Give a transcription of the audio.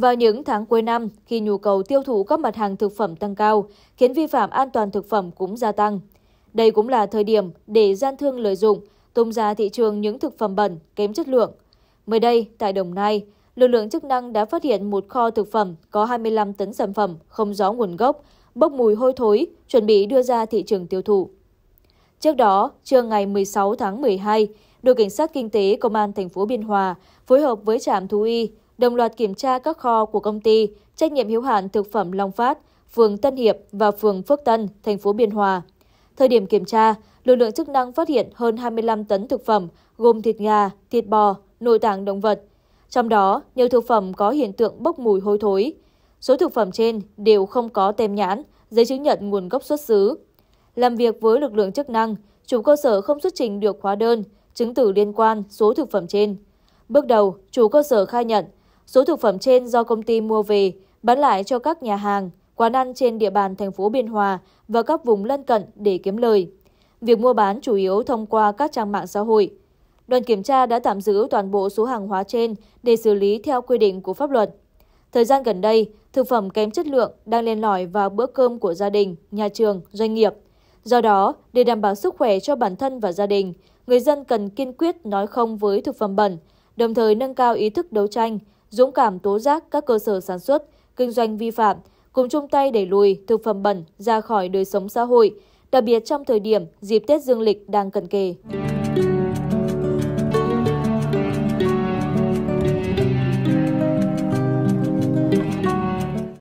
Vào những tháng cuối năm, khi nhu cầu tiêu thụ các mặt hàng thực phẩm tăng cao, khiến vi phạm an toàn thực phẩm cũng gia tăng. Đây cũng là thời điểm để gian thương lợi dụng, tung ra thị trường những thực phẩm bẩn, kém chất lượng. Mới đây, tại Đồng Nai, lực lượng chức năng đã phát hiện một kho thực phẩm có 25 tấn sản phẩm không rõ nguồn gốc, bốc mùi hôi thối, chuẩn bị đưa ra thị trường tiêu thụ. Trước đó, trưa ngày 16 tháng 12, đội cảnh sát kinh tế công an thành phố Biên Hòa phối hợp với trạm thú y đồng loạt kiểm tra các kho của công ty trách nhiệm hiếu hạn thực phẩm Long Phát, phường Tân Hiệp và phường Phước Tân, thành phố Biên Hòa. Thời điểm kiểm tra, lực lượng chức năng phát hiện hơn 25 tấn thực phẩm gồm thịt gà, thịt bò, nội tạng động vật. Trong đó, nhiều thực phẩm có hiện tượng bốc mùi hôi thối. Số thực phẩm trên đều không có tem nhãn, giấy chứng nhận nguồn gốc xuất xứ. Làm việc với lực lượng chức năng, chủ cơ sở không xuất trình được hóa đơn, chứng từ liên quan số thực phẩm trên. Bước đầu, chủ cơ sở khai nhận số thực phẩm trên do công ty mua về bán lại cho các nhà hàng, quán ăn trên địa bàn thành phố Biên Hòa và các vùng lân cận để kiếm lời. Việc mua bán chủ yếu thông qua các trang mạng xã hội. Đoàn kiểm tra đã tạm giữ toàn bộ số hàng hóa trên để xử lý theo quy định của pháp luật. Thời gian gần đây, thực phẩm kém chất lượng đang lên lỏi vào bữa cơm của gia đình, nhà trường, doanh nghiệp. Do đó, để đảm bảo sức khỏe cho bản thân và gia đình, người dân cần kiên quyết nói không với thực phẩm bẩn, đồng thời nâng cao ý thức đấu tranh, dũng cảm tố giác các cơ sở sản xuất, kinh doanh vi phạm, cùng chung tay đẩy lùi thực phẩm bẩn ra khỏi đời sống xã hội, đặc biệt trong thời điểm dịp Tết Dương lịch đang cận kề.